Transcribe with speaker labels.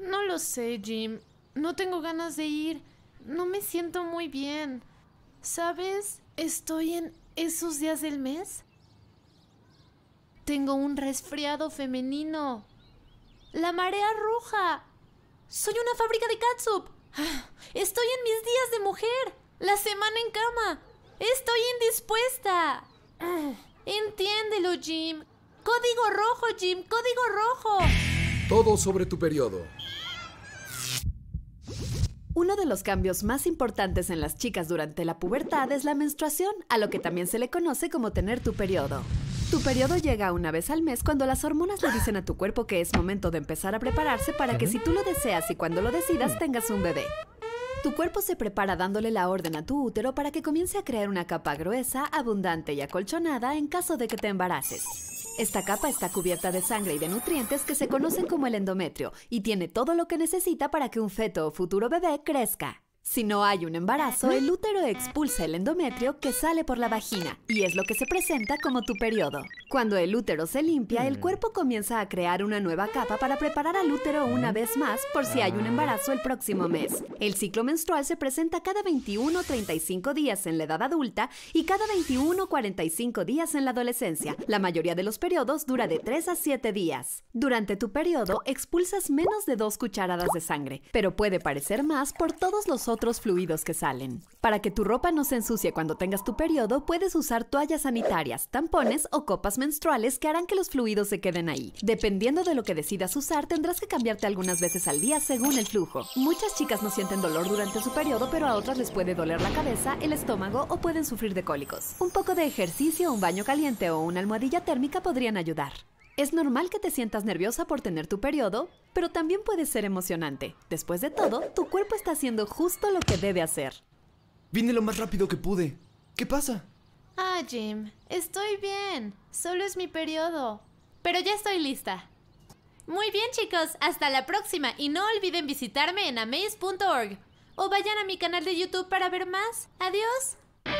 Speaker 1: No lo sé, Jim. No tengo ganas de ir. No me siento muy bien. ¿Sabes? Estoy en esos días del mes. Tengo un resfriado femenino. La marea roja. Soy una fábrica de catsup. Ah, estoy en mis días de mujer. La semana en cama. Estoy indispuesta. Ah, entiéndelo, Jim. Código rojo, Jim. Código rojo.
Speaker 2: Todo sobre tu periodo. Uno de los cambios más importantes en las chicas durante la pubertad es la menstruación, a lo que también se le conoce como tener tu periodo. Tu periodo llega una vez al mes cuando las hormonas le dicen a tu cuerpo que es momento de empezar a prepararse para que si tú lo deseas y cuando lo decidas tengas un bebé. Tu cuerpo se prepara dándole la orden a tu útero para que comience a crear una capa gruesa, abundante y acolchonada en caso de que te embaraces. Esta capa está cubierta de sangre y de nutrientes que se conocen como el endometrio y tiene todo lo que necesita para que un feto o futuro bebé crezca. Si no hay un embarazo, el útero expulsa el endometrio que sale por la vagina y es lo que se presenta como tu periodo. Cuando el útero se limpia, el mm. cuerpo comienza a crear una nueva capa para preparar al útero una vez más por si hay un ah. embarazo el próximo mes. El ciclo menstrual se presenta cada 21 o 35 días en la edad adulta y cada 21 45 días en la adolescencia. La mayoría de los periodos dura de 3 a 7 días. Durante tu periodo expulsas menos de 2 cucharadas de sangre, pero puede parecer más por todos los otros fluidos que salen. Para que tu ropa no se ensucie cuando tengas tu periodo, puedes usar toallas sanitarias, tampones o copas menstruales que harán que los fluidos se queden ahí. Dependiendo de lo que decidas usar, tendrás que cambiarte algunas veces al día según el flujo. Muchas chicas no sienten dolor durante su periodo, pero a otras les puede doler la cabeza, el estómago o pueden sufrir de cólicos. Un poco de ejercicio, un baño caliente o una almohadilla térmica podrían ayudar. Es normal que te sientas nerviosa por tener tu periodo, pero también puede ser emocionante. Después de todo, tu cuerpo está haciendo justo lo que debe hacer.
Speaker 1: Vine lo más rápido que pude. ¿Qué pasa? Ah, Jim, estoy bien. Solo es mi periodo. Pero ya estoy lista. Muy bien, chicos. Hasta la próxima. Y no olviden visitarme en amaze.org. O vayan a mi canal de YouTube para ver más. Adiós.